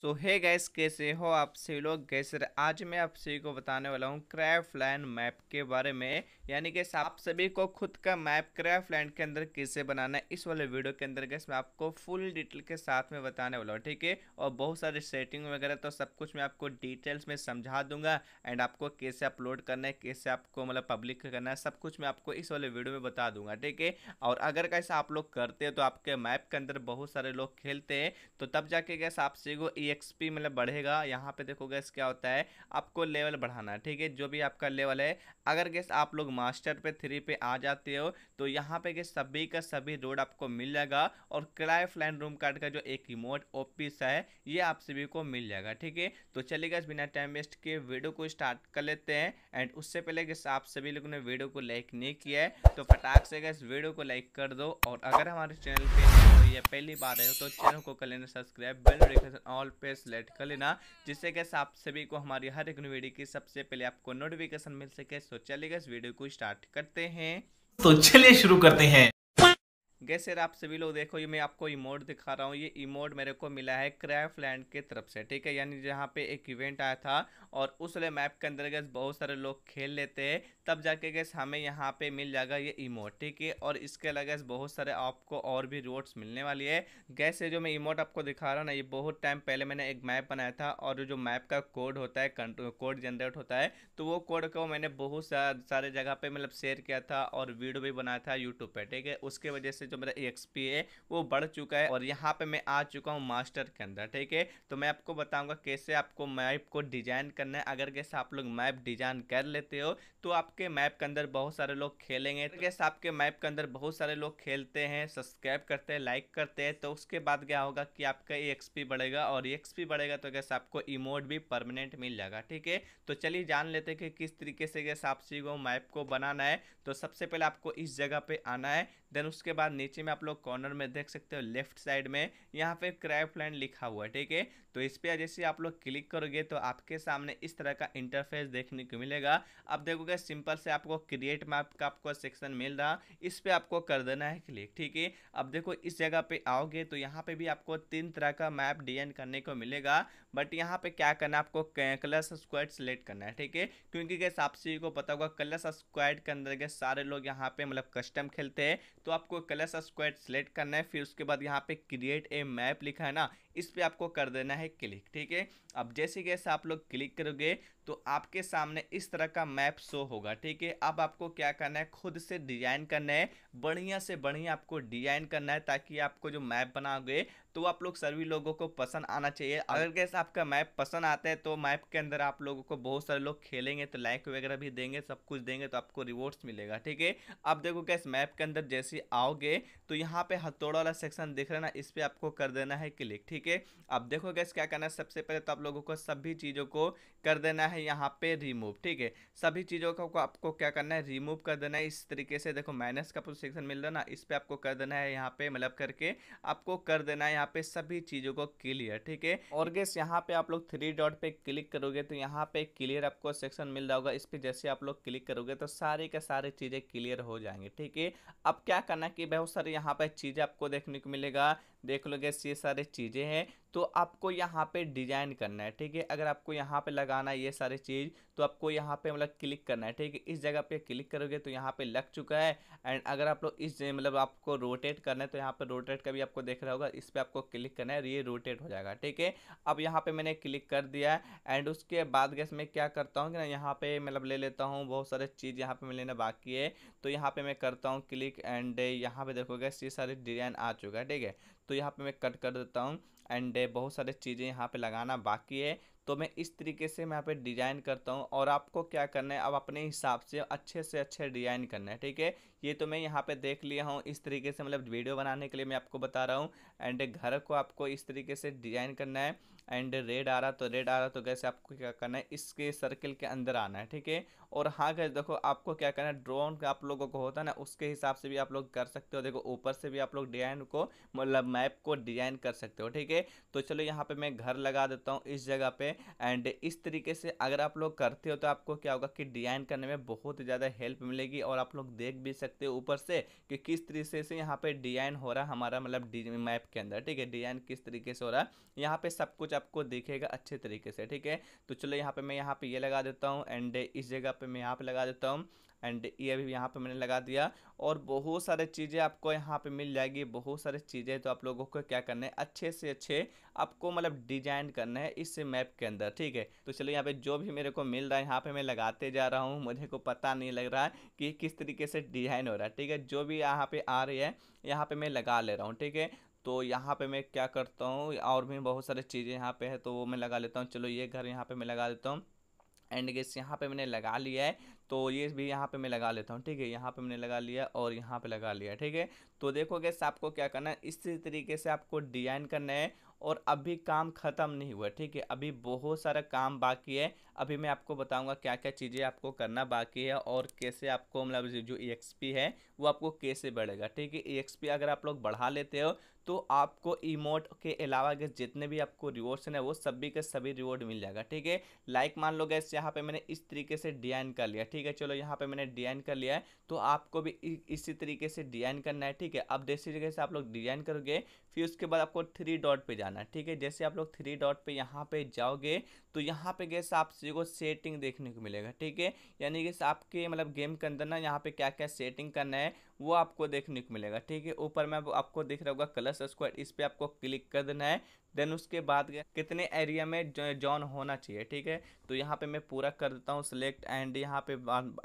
सो हे gas कैसे हो आप सभी लोग गैसर आज मैं आप सभी को बताने वाला हूँ क्रैफ लैंड मैप के बारे में यानी कि आप सभी को खुद का मैप क्रैफ लैंड के अंदर कैसे बनाना है इस वाले वीडियो के अंदर गैस मैं आपको फुल डिटेल के साथ में बताने वाला हूँ ठीक है और बहुत सारे सेटिंग वगैरह तो सब कुछ मैं आपको डिटेल्स में समझा दूंगा एंड आपको कैसे अपलोड करना है कैसे आपको मतलब पब्लिक करना है सब कुछ मैं आपको इस वाले वीडियो में बता दूंगा ठीक है और अगर कैसे आप लोग करते हैं तो आपके मैप के अंदर बहुत सारे लोग खेलते हैं तो तब जाके गैस आप सभी को ई मतलब बढ़ेगा यहाँ पे देखो गैस क्या होता है आपको लेवल बढ़ाना है ठीक है जो भी आपका लेवल है अगर गैस आप लोग मास्टर पे थ्री पे आ जाते हो तो यहाँ पे गैस सभी का सभी रोड आपको मिल जाएगा और क्राइफ लाइन रूम कार्ड का जो एक रिमोट ओपीस है ये आप सभी को मिल जाएगा ठीक है तो चलिए गैस बिना टाइम वेस्ट के वीडियो को स्टार्ट कर लेते हैं एंड उससे पहले गैस आप सभी लोगों ने वीडियो को लाइक नहीं किया है तो फटाक से गैस वीडियो को लाइक कर दो और अगर हमारे चैनल पर हो या पहली बार आए हो तो चैनल को कर लेना सब्सक्राइब बेल नोटिफिकेशन ऑल पे सेलेक्ट कर लेना जिससे कैसे आप सभी को हमारी हर एक वीडियो की सबसे पहले आपको नोटिफिकेशन मिल सके तो चलिए इस वीडियो को स्टार्ट करते हैं तो चलिए शुरू करते हैं गैस यार आप सभी लोग देखो ये मैं आपको इमोट दिखा रहा हूँ ये इमोट मेरे को मिला है क्रैफ लैंड के तरफ से ठीक है यानी जहाँ पे एक इवेंट आया था और उस वाले मैप के अंदर गैस बहुत सारे लोग खेल लेते हैं तब जाके गैस हमें यहाँ पे मिल जाएगा ये इमोट ठीक है और इसके अलावा गैस बहुत सारे आपको और भी रोड्स मिलने वाली है गैस जो मैं इमोट आपको दिखा रहा हूँ ना ये बहुत टाइम पहले मैंने एक मैप बनाया था और जो मैप का कोड होता है कोड जनरेट होता है तो वो कोड को मैंने बहुत सारे जगह पर मतलब शेयर किया था और वीडियो भी बनाया था यूट्यूब पर ठीक है उसके वजह से से जो मेरा ई है वो बढ़ चुका है और यहाँ पे मैं आ चुका हूँ मास्टर के अंदर ठीक है तो मैं आपको बताऊंगा कैसे आपको मैप को डिजाइन करना है अगर कैसे आप लोग मैप डिजाइन कर लेते हो तो आपके मैप के अंदर बहुत सारे लोग खेलेंगे तो कैसे आपके मैप के अंदर बहुत सारे लोग खेलते हैं सब्सक्राइब करते हैं लाइक करते हैं तो उसके बाद क्या होगा कि आपका ई बढ़ेगा और ई बढ़ेगा तो कैसे आपको इमोट भी परमानेंट मिल जाएगा ठीक है तो चलिए जान लेते हैं कि किस तरीके से कैसे आप को मैप को बनाना है तो सबसे पहले आपको इस जगह पे आना है देन उसके बाद नीचे में आप लोग कॉर्नर में देख सकते हो लेफ्ट साइड में यहाँ पे क्रैप लाइन लिखा हुआ है ठीक है तो इस पर जैसे आप लोग क्लिक करोगे तो आपके सामने इस तरह का इंटरफेस देखने को मिलेगा आप देखोगे सिंपल से आपको क्रिएट मैप का आपको सेक्शन मिल रहा इस पर आपको कर देना है क्लिक ठीक है अब देखो इस जगह पे आओगे तो यहाँ पे भी आपको तीन तरह का मैप डिजाइन करने को मिलेगा बट यहाँ पे क्या करना है आपको कलर्स स्क्वाड सेलेक्ट करना है ठीक है क्योंकि गैस आप सभी को पता होगा कलर्स स्क्वाड के अंदर गए सारे लोग यहाँ पे मतलब कस्टम खेलते हैं तो आपको कलर्स स्क्वाड सेलेक्ट करना है फिर उसके बाद यहाँ पे क्रिएट ए मैप लिखा है ना इस पर आपको कर देना है क्लिक ठीक है अब जैसे जैसे आप लोग क्लिक करोगे तो आपके सामने इस तरह का मैप शो होगा ठीक है अब आपको क्या करना है खुद से डिजाइन करना है बढ़िया से बढ़िया आपको डिजाइन करना है ताकि आपको जो मैप बनाओगे तो आप लोग सभी लोगों को पसंद आना चाहिए हाँ। अगर कैसे आपका मैप पसंद आता है तो मैप के अंदर आप लोगों को बहुत सारे लोग खेलेंगे तो लाइक वगैरह भी देंगे सब कुछ देंगे तो आपको रिवॉर्ड्स मिलेगा ठीक है आप देखो कैसे मैप के अंदर जैसे आओगे तो यहाँ पे हथौड़ा वाला सेक्शन दिख रहा है ना इस पर आपको कर देना है क्लिक ठीक है अब देखो कैसे क्या करना है सबसे पहले तो आप लोगों को सभी चीज़ों को कर देना है यहाँ पे रिमूव ठीक है सभी चीज़ों को आपको क्या करना है रिमूव कर देना है इस तरीके से देखो माइनस का सेक्शन मिल रहा है ना इस पर आपको कर देना है यहाँ पे मतलब करके आपको कर देना है यहाँ यहाँ पे सभी चीजों को क्लियर ठीक है और गैस यहाँ पे आप लोग थ्री डॉट पे क्लिक करोगे तो यहाँ पे क्लियर आपको सेक्शन मिल रहा होगा इस पर जैसे आप लोग क्लिक करोगे तो सारी के सारी चीजें क्लियर हो जाएंगे ठीक है अब क्या करना कि बहुत सारी यहाँ पे चीजें आपको देखने को मिलेगा देख लो गैस ये सारी चीजें हैं तो आपको यहाँ पे डिजाइन करना है ठीक है अगर आपको यहाँ पे लगाना है ये सारी चीज़ तो आपको यहाँ पे मतलब क्लिक करना है ठीक है इस जगह पे क्लिक करोगे तो यहाँ पे लग चुका है एंड अगर आप लोग इस मतलब आपको रोटेट करना है तो यहाँ पे रोटेट का भी आपको देख रहा होगा इस पर आपको क्लिक करना है ये रोटेट हो जाएगा ठीक है अब यहाँ पर मैंने क्लिक कर दिया है एंड उसके बाद गैस मैं क्या करता हूँ कि ना यहाँ पर मतलब ले लेता हूँ बहुत सारे चीज़ यहाँ पर मैं लेना बाकी है तो यहाँ पर मैं करता हूँ क्लिक एंड यहाँ पर देखोगे ये सारे डिजाइन आ चुका है ठीक है तो यहाँ पर मैं कट कर देता हूँ एंड बहुत सारे चीज़ें यहाँ पे लगाना बाकी है तो मैं इस तरीके से मैं यहाँ पे डिज़ाइन करता हूँ और आपको क्या करना है अब अपने हिसाब से अच्छे से अच्छे डिज़ाइन करना है ठीक है ये तो मैं यहाँ पे देख लिया हूँ इस तरीके से मतलब वीडियो बनाने के लिए मैं आपको बता रहा हूँ एंड घर को आपको इस तरीके से डिज़ाइन करना है एंड रेड आ रहा तो रेड आ रहा तो कैसे आपको क्या करना है इसके सर्किल के अंदर आना है ठीक है और हाँ गैस देखो आपको क्या करना है ड्रोन का आप लोगों को होता है ना उसके हिसाब से भी आप लोग कर सकते हो देखो ऊपर से भी आप लोग डिजाइन को मतलब मैप को डिजाइन कर सकते हो ठीक है तो चलो यहाँ पे मैं घर लगा देता हूँ इस जगह पे एंड इस तरीके से अगर आप लोग करते हो तो आपको क्या होगा कि डिजाइन करने में बहुत ज़्यादा हेल्प मिलेगी और आप लोग देख भी सकते हो ऊपर से कि किस तरीके से यहाँ पे डिजाइन हो रहा हमारा मतलब मैप के अंदर ठीक है डिजाइन किस तरीके से हो रहा है यहाँ पे सब कुछ आपको दिखेगा अच्छे तरीके से ठीक है तो चलो यहाँ पे मैं यहाँ पे ये लगा देता हूँ एंड इस जगह पे पे मैं यहाँ पे लगा देता हूँ एंड ये भी यहाँ पे मैंने लगा दिया और बहुत सारे चीज़ें आपको यहाँ पे मिल जाएगी बहुत सारे चीज़ें तो आप लोगों को क्या करना है अच्छे से अच्छे आपको मतलब डिजाइन करना है इस मैप के अंदर ठीक है तो चलो यहाँ पे जो भी मेरे को मिल रहा है यहाँ पे मैं लगाते जा रहा हूँ मुझे को पता नहीं लग रहा है कि किस तरीके से डिजाइन हो रहा है ठीक है जो भी यहाँ पर आ रही है यहाँ पर मैं लगा ले रहा हूँ ठीक है तो यहाँ पे मैं क्या करता हूँ और भी बहुत सारी चीज़ें यहाँ पे है तो वो मैं लगा लेता हूँ चलो ये घर यहाँ पे मैं लगा देता हूँ एंड गेस यहाँ पे मैंने लगा लिया है तो ये भी यहाँ पे मैं लगा लेता हूँ ठीक है यहाँ पे मैंने लगा लिया और यहाँ पे लगा लिया ठीक है तो देखो गेस आपको क्या करना है इसी तरीके से आपको डिजाइन करना है और अभी काम ख़त्म नहीं हुआ ठीक है अभी बहुत सारा काम बाकी है अभी मैं आपको बताऊंगा क्या क्या चीज़ें आपको करना बाकी है और कैसे आपको मतलब जो ई e है वो आपको कैसे बढ़ेगा ठीक है ई e अगर आप लोग बढ़ा लेते हो तो आपको इमोट e के अलावा के जितने भी आपको रिवॉर्ड्स हैं वो सभी के सभी रिवॉर्ड मिल जाएगा ठीक है लाइक मान लो गैस यहाँ पे मैंने इस तरीके से डिजाइन कर लिया ठीक है चलो यहाँ पे मैंने डिजाइन कर लिया है तो आपको भी इसी तरीके से डिजाइन करना है ठीक है अब जैसी जगह से आप लोग डिजाइन करोगे फिर उसके बाद आपको थ्री डॉट पर जाना है ठीक है जैसे आप लोग थ्री डॉट पर यहाँ पर जाओगे तो यहाँ पर गैस आप को सेटिंग देखने को मिलेगा ठीक है यानी कि आपके मतलब गेम के अंदर ना यहाँ पे क्या क्या सेटिंग करना है वो आपको देखने को मिलेगा ठीक है ऊपर में आपको दिख रहा होगा कलर स्क्वाड इस पर आपको क्लिक कर देना है देन उसके बाद कितने एरिया में जॉन होना चाहिए ठीक है तो यहाँ पे मैं पूरा कर देता हूँ सिलेक्ट एंड यहाँ पे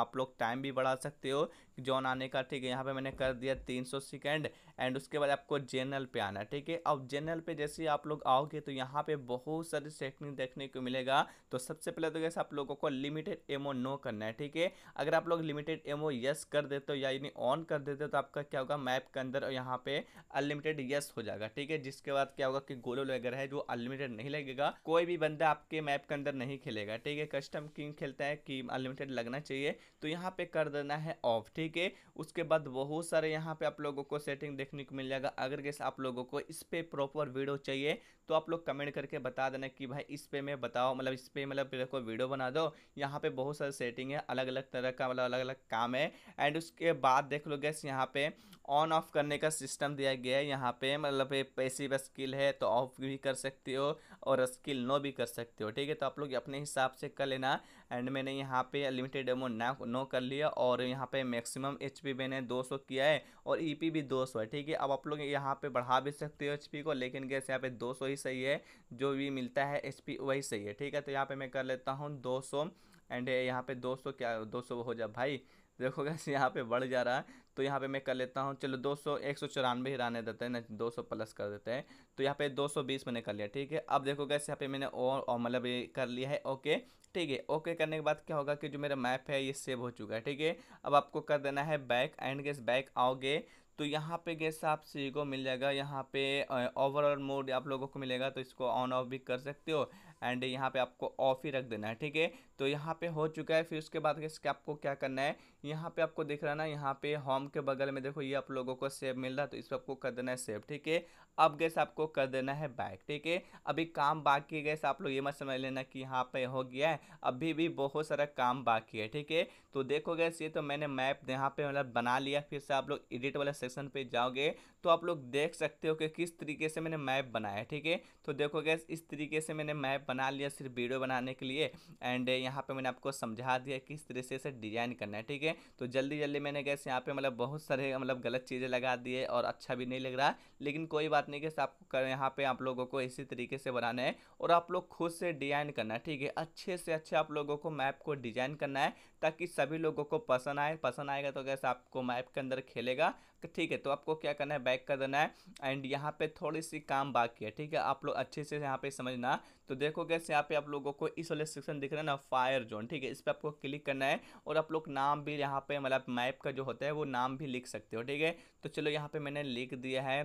आप लोग टाइम भी बढ़ा सकते हो जॉन आने का ठीक है यहाँ पे मैंने कर दिया 300 सौ सेकेंड एंड उसके बाद आपको जनरल पे आना ठीक है अब जनरल पे जैसे ही आप लोग आओगे तो यहाँ पे बहुत सारी सेटिंग देखने को मिलेगा तो सबसे पहले तो कैसे आप लोगों को लिमिटेड एमओ नो करना है ठीक है अगर आप लोग लिमिटेड एमओ यस कर देते हो या यानी ऑन कर देते हो तो आपका क्या होगा मैप के अंदर यहाँ पे अनलिमिटेड यस हो जाएगा ठीक है जिसके बाद क्या होगा कि गोलो वगैरह है जो अनलिमिटेड नहीं लगेगा कोई भी बंदा आपके मैप के अंदर नहीं खेलेगा ठीक है कस्टम किंग खेलता है कि अनलिमिटेड लगना चाहिए तो यहाँ पे कर देना है ऑफ ठीक है उसके बाद बहुत सारे यहाँ पे आप लोगों को सेटिंग देखने को मिल जाएगा अगर जैसे आप लोगों को इस पर प्रॉपर वीडियो चाहिए तो आप लोग कमेंट करके बता देना कि भाई इस पर मैं बताओ मतलब इस पर मतलब मेरे को वीडियो बना दो यहाँ पे बहुत सारे सेटिंग है अलग अलग तरह का मतलब अलग अलग काम है एंड उसके बाद देख लो गैस यहाँ पे ऑन ऑफ करने का सिस्टम दिया गया है यहाँ पे मतलब पैसिव स्किल है तो ऑफ भी कर सकते हो और स्किल नो भी कर सकते हो ठीक है तो आप लोग अपने हिसाब से कर लेना एंड मैंने यहाँ पे लिमिटेड अमाउंट ना नो कर लिया और यहाँ पे मैक्सिमम एच मैंने 200 किया है और ई e भी 200 है ठीक है अब आप लोग यहाँ पे बढ़ा भी सकते हो एच को लेकिन गैस यहाँ पे 200 ही सही है जो भी मिलता है एच वही सही है ठीक है तो यहाँ पर मैं कर लेता हूँ दो एंड यहाँ पे दो सौ क्या दो सौ हो जा भाई देखो कैसे यहाँ पे बढ़ जा रहा है तो यहाँ पे मैं कर लेता हूँ चलो दो सौ एक सौ चौरानवे ही रहने देते हैं ना तो दो सौ प्लस कर देते हैं तो यहाँ पे दो सौ बीस मैंने कर लिया ठीक है अब देखो कैसे यहाँ पे मैंने और, और मतलब ये कर लिया है ओके ठीक है ओके करने के बाद क्या होगा कि जो मेरा मैप है ये सेव हो चुका है ठीक है अब आपको कर देना है बैक एंड गेस बैक आओगे तो यहाँ पे गैस आप सी को मिल जाएगा यहाँ पे ओवरऑल मोड आप लोगों को मिलेगा तो इसको ऑन ऑफ भी कर सकते हो एंड यहाँ पे आपको ऑफ ही रख देना है ठीक है तो यहाँ पे हो चुका है फिर उसके बाद इसके आपको क्या करना है यहाँ पे आपको दिख रहा है ना यहाँ पे होम के बगल में देखो ये आप लोगों को सेव मिल रहा है तो इस पर आपको कर देना है सेव ठीक है अब गैस आपको कर देना है बैक ठीक है अभी काम बाकी गैस आप लोग ये मत समझ लेना कि यहाँ पे हो गया है अभी भी बहुत सारा काम बाकी है ठीक है तो देखो गैस ये तो मैंने मैप यहाँ पे मतलब बना लिया फिर से आप लोग एडिट वाला सेक्शन पे जाओगे तो आप लोग देख सकते हो कि किस तरीके से मैंने मैप बनाया ठीक है तो देखो गैस इस तरीके से मैंने मैप बना लिया सिर्फ वीडियो बनाने के लिए एंड यहाँ पे मैंने आपको समझा दिया किस तरह से इसे डिज़ाइन करना है ठीक है तो जल्दी जल्दी मैंने गैस यहाँ पे मतलब बहुत सारे मतलब गलत चीज़ें लगा दिए और अच्छा भी नहीं लग रहा लेकिन कोई बात नहीं कैसे आपको यहाँ पर आप लोगों को इसी तरीके से बनाना है और आप लोग खुद से डिजाइन करना है ठीक है अच्छे से अच्छे आप लोगों को मैप को डिजाइन करना है ताकि सभी लोगों को पसंद आए पसंद आएगा तो गैस आपको मैप के अंदर खेलेगा ठीक है तो आपको क्या करना है बैक कर देना है एंड यहाँ पे थोड़ी सी काम बाकी है ठीक है आप लोग अच्छे से यहाँ पे समझना तो देखो कैसे यहाँ पे आप लोगों को इस वाले सेक्शन दिख रहा है ना फायर जोन ठीक है इस पर आपको क्लिक करना है और आप लोग नाम भी यहाँ पे मतलब मैप का जो होता है वो नाम भी लिख सकते हो ठीक है तो चलो यहाँ पे मैंने लिख दिया है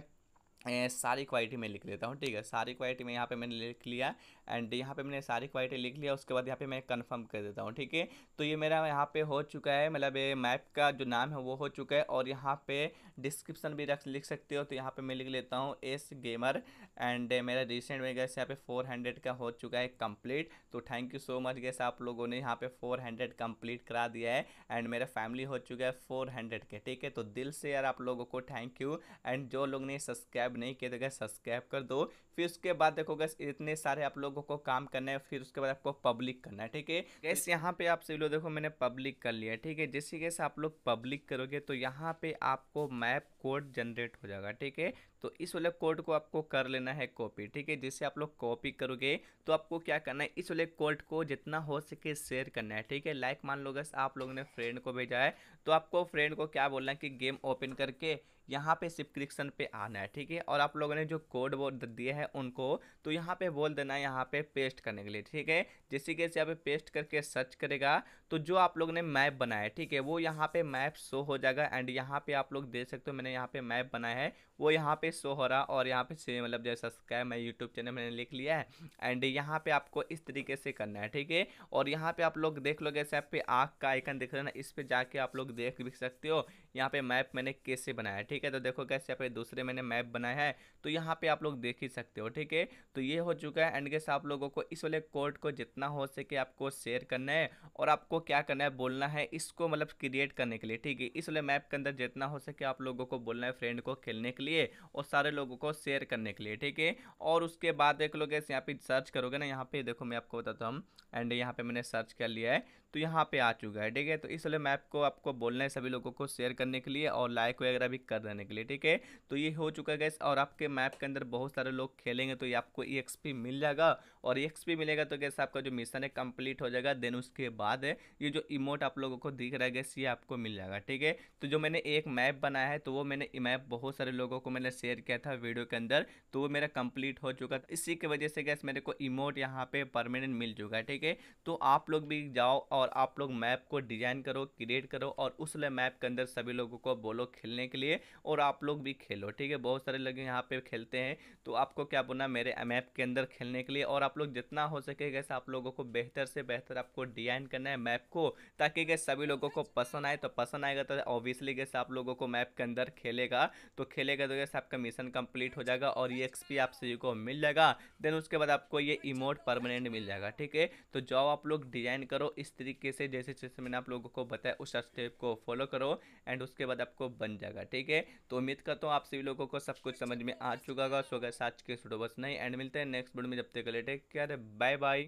सारी क्वालिटी में लिख लेता हूँ ठीक है सारी क्वालिटी में यहाँ पे मैंने लिख लिया एंड यहाँ पे मैंने सारी क्वालिटी लिख लिया उसके बाद यहाँ पे मैं कंफर्म कर देता हूँ ठीक है तो ये मेरा यहाँ पे हो चुका है मतलब ये मैप का जो नाम है वो हो चुका है और यहाँ पे डिस्क्रिप्शन भी रख लिख सकते हो तो यहाँ पे मैं लिख लेता हूँ एस गेमर एंड मेरा रिसेंट में गैस यहाँ पे फोर हंड्रेड का हो चुका है कम्प्लीट तो thank you so much guys आप लोगों ने यहाँ पे फोर हंड्रेड कंप्लीट करा दिया है एंड मेरा फैमिली हो चुका है फोर हंड्रेड के ठीक है तो दिल से यार आप लोगों को थैंक यू एंड जो लोग ने सब्सक्राइब सब्सक्राइब नहीं किया तो गैस सब्सक्राइब कर दो फिर उसके बाद देखो गैस इतने सारे आप लोगों को काम करना है फिर उसके बाद आपको पब्लिक करना है ठीक है गैस यहाँ पे आप सभी लोग देखो मैंने पब्लिक कर लिया ठीक है जैसे गैस आप लोग पब्लिक करोगे तो यहाँ पे आपको मैप कोड जनरेट हो जाएगा ठीक है तो इस वाले कोड को आपको कर लेना है कॉपी ठीक है जैसे आप लोग कॉपी करोगे तो आपको क्या करना है इस वाले कोड को जितना हो सके शेयर करना है ठीक है लाइक मान लो गैस आप लोगों ने फ्रेंड को भेजा है तो आपको फ्रेंड को क्या बोलना है कि गेम ओपन करके यहाँ पे सब्सक्रिप्शन पे आना है ठीक है और आप लोगों ने जो कोड वो दिए है उनको तो यहाँ पे बोल देना है यहाँ पे पेस्ट करने के लिए ठीक है जैसे कैसे यहाँ पे पेस्ट करके सर्च करेगा तो जो आप लोग ने मैप बनाया है ठीक है वो यहाँ पे मैप शो हो जाएगा एंड यहाँ पे आप लोग देख सकते हो मैंने यहाँ पे मैप बनाया है वो यहाँ पे शो हो रहा और यहाँ पे मतलब जैसे सब्सक्राइब मैं यूट्यूब चैनल मैंने लिख लिया है एंड यहाँ पे आपको इस तरीके से करना है ठीक है और यहाँ पे आप लोग देख लो जैसे आप आँख का आइकन दिख रहे ना इस पर जाके आप लोग देख भी सकते हो यहाँ पे मैप मैंने कैसे बनाया ठीक ठीक है तो देखो कैसे यहाँ पे दूसरे मैंने मैप बनाया है तो यहाँ पे आप लोग देख ही सकते हो ठीक है तो ये हो चुका है एंड गेस आप लोगों को इस वाले कोड को जितना हो सके आपको शेयर करना है और आपको क्या करना है बोलना है इसको मतलब क्रिएट करने के लिए ठीक है इस वाले मैप के अंदर जितना हो सके आप लोगों को बोलना है फ्रेंड को खेलने के लिए और सारे लोगों को शेयर करने के लिए ठीक है और उसके बाद देख लो गैस यहाँ पे सर्च करोगे ना यहाँ पे देखो मैं आपको बताता हूँ एंड यहाँ पे मैंने सर्च कर लिया है तो यहाँ पे आ चुका है ठीक है तो इसलिए मैप को आपको बोलना है सभी लोगों को शेयर करने के लिए और लाइक वगैरह भी कर देने के लिए ठीक है तो ये हो चुका है गैस और आपके मैप के अंदर बहुत सारे लोग खेलेंगे तो ये आपको ई e मिल जाएगा और ई e मिलेगा तो गैस आपका जो मिशन है कम्प्लीट हो जाएगा देन उसके बाद ये जो इमोट आप लोगों को दिख रहा है गैस ये आपको मिल जाएगा ठीक है तो जो मैंने एक मैप बनाया है तो वो मैंने मैप बहुत सारे लोगों को मैंने शेयर किया था वीडियो के अंदर तो वो मेरा कम्प्लीट हो चुका था इसी की वजह से गैस मेरे को इमोट यहाँ पे परमानेंट मिल चुका है ठीक है तो आप लोग भी जाओ और आप लोग मैप को डिज़ाइन करो क्रिएट करो और उस मैप के अंदर सभी लोगों को बोलो खेलने के लिए और आप लोग भी खेलो ठीक है बहुत सारे लोग यहाँ पे खेलते हैं तो आपको क्या बोलना मेरे मैप के अंदर खेलने के लिए और आप लोग जितना हो सके कैसे आप लोगों को बेहतर से बेहतर आपको डिजाइन करना है मैप को ताकि कैसे सभी लोगों को पसंद आए तो पसंद आएगा तो ऑब्वियसली कैसे आप लोगों को मैप के अंदर खेलेगा तो खेलेगा तो कैसे आपका मिशन कंप्लीट हो जाएगा और ये एक्सपी आप सभी को मिल जाएगा देन उसके बाद आपको ये इमोट परमानेंट मिल जाएगा ठीक है तो जॉब आप लोग डिजाइन करो इस तरीके तरीके से जैसे जैसे मैंने आप लोगों को बताया उस स्टेप को फॉलो करो एंड उसके बाद आपको बन जाएगा ठीक है तो उम्मीद करता हूँ आप सभी लोगों को सब कुछ समझ में आ चुका होगा सो अगर साज के स्टूडियो बस नहीं एंड मिलते हैं नेक्स्ट वीडियो में जब तक लेटे लिए बाय बाय